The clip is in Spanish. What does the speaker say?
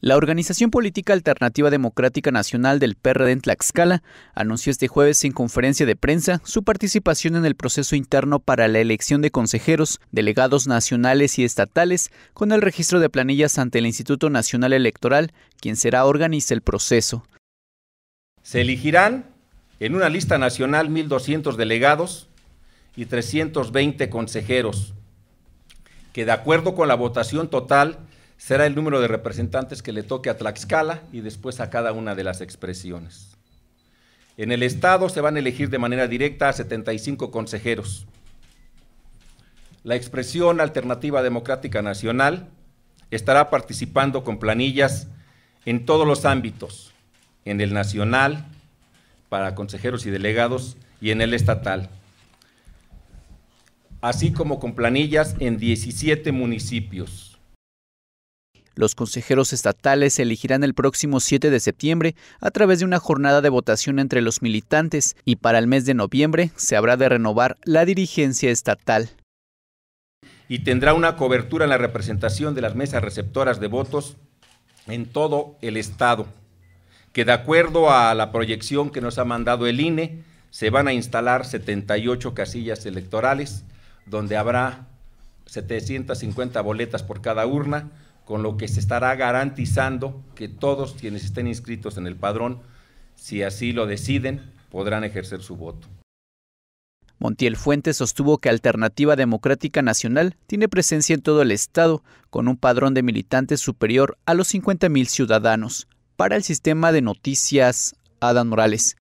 La Organización Política Alternativa Democrática Nacional del PRD en Tlaxcala anunció este jueves en conferencia de prensa su participación en el proceso interno para la elección de consejeros, delegados nacionales y estatales con el registro de planillas ante el Instituto Nacional Electoral, quien será organiza el proceso. Se elegirán en una lista nacional 1.200 delegados y 320 consejeros, que de acuerdo con la votación total será el número de representantes que le toque a Tlaxcala y después a cada una de las expresiones. En el Estado se van a elegir de manera directa a 75 consejeros. La expresión Alternativa Democrática Nacional estará participando con planillas en todos los ámbitos, en el nacional, para consejeros y delegados, y en el estatal, así como con planillas en 17 municipios. Los consejeros estatales se elegirán el próximo 7 de septiembre a través de una jornada de votación entre los militantes y para el mes de noviembre se habrá de renovar la dirigencia estatal. Y tendrá una cobertura en la representación de las mesas receptoras de votos en todo el Estado, que de acuerdo a la proyección que nos ha mandado el INE, se van a instalar 78 casillas electorales, donde habrá 750 boletas por cada urna, con lo que se estará garantizando que todos quienes estén inscritos en el padrón, si así lo deciden, podrán ejercer su voto. Montiel Fuentes sostuvo que Alternativa Democrática Nacional tiene presencia en todo el Estado, con un padrón de militantes superior a los mil ciudadanos. Para el sistema de noticias, Adán Morales.